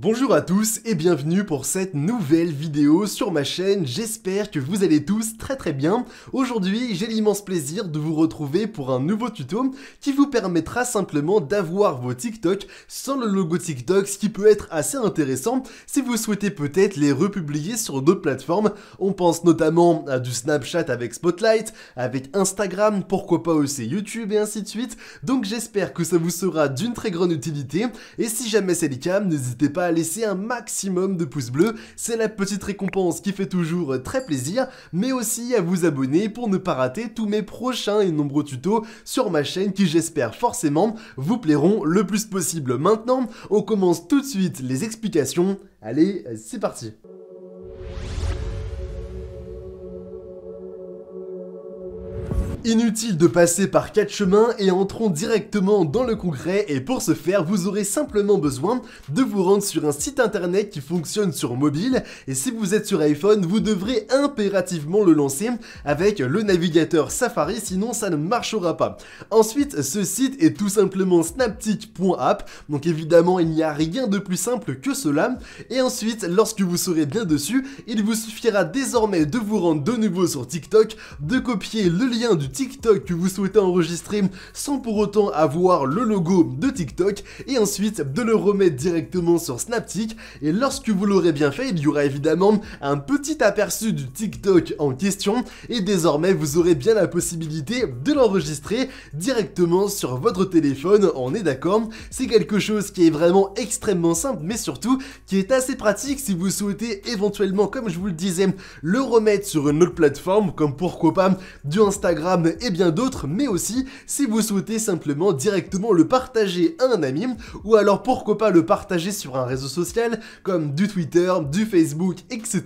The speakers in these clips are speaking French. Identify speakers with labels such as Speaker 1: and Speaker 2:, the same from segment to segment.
Speaker 1: Bonjour à tous et bienvenue pour cette nouvelle vidéo sur ma chaîne, j'espère que vous allez tous très très bien. Aujourd'hui j'ai l'immense plaisir de vous retrouver pour un nouveau tuto qui vous permettra simplement d'avoir vos TikTok sans le logo TikTok, ce qui peut être assez intéressant si vous souhaitez peut-être les republier sur d'autres plateformes. On pense notamment à du Snapchat avec Spotlight, avec Instagram, pourquoi pas aussi YouTube et ainsi de suite. Donc j'espère que ça vous sera d'une très grande utilité et si jamais c'est le cas, n'hésitez pas laisser un maximum de pouces bleus, c'est la petite récompense qui fait toujours très plaisir, mais aussi à vous abonner pour ne pas rater tous mes prochains et nombreux tutos sur ma chaîne qui j'espère forcément vous plairont le plus possible. Maintenant, on commence tout de suite les explications. Allez, c'est parti Inutile de passer par quatre chemins et entrons directement dans le concret et pour ce faire vous aurez simplement besoin de vous rendre sur un site internet qui fonctionne sur mobile et si vous êtes sur iPhone vous devrez impérativement le lancer avec le navigateur Safari sinon ça ne marchera pas. Ensuite ce site est tout simplement snaptic.app donc évidemment il n'y a rien de plus simple que cela et ensuite lorsque vous serez bien dessus il vous suffira désormais de vous rendre de nouveau sur TikTok, de copier le lien du TikTok que vous souhaitez enregistrer sans pour autant avoir le logo de TikTok et ensuite de le remettre directement sur Snaptic et lorsque vous l'aurez bien fait il y aura évidemment un petit aperçu du TikTok en question et désormais vous aurez bien la possibilité de l'enregistrer directement sur votre téléphone on est d'accord c'est quelque chose qui est vraiment extrêmement simple mais surtout qui est assez pratique si vous souhaitez éventuellement comme je vous le disais le remettre sur une autre plateforme comme pourquoi pas du Instagram et bien d'autres, mais aussi si vous souhaitez simplement directement le partager à un ami, ou alors pourquoi pas le partager sur un réseau social comme du Twitter, du Facebook, etc.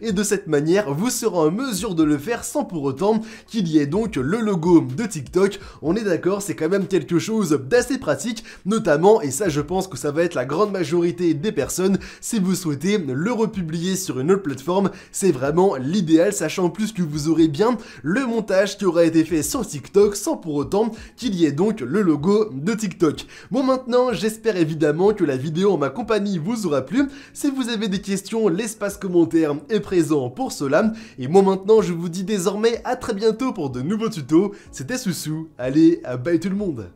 Speaker 1: Et de cette manière, vous serez en mesure de le faire sans pour autant qu'il y ait donc le logo de TikTok. On est d'accord, c'est quand même quelque chose d'assez pratique, notamment, et ça je pense que ça va être la grande majorité des personnes, si vous souhaitez le republier sur une autre plateforme, c'est vraiment l'idéal, sachant plus que vous aurez bien le montage qui aura été fait sur TikTok sans pour autant qu'il y ait donc le logo de TikTok. Bon maintenant, j'espère évidemment que la vidéo en ma compagnie vous aura plu. Si vous avez des questions, l'espace commentaire est présent pour cela. Et moi maintenant, je vous dis désormais à très bientôt pour de nouveaux tutos. C'était Soussou, allez, bye tout le monde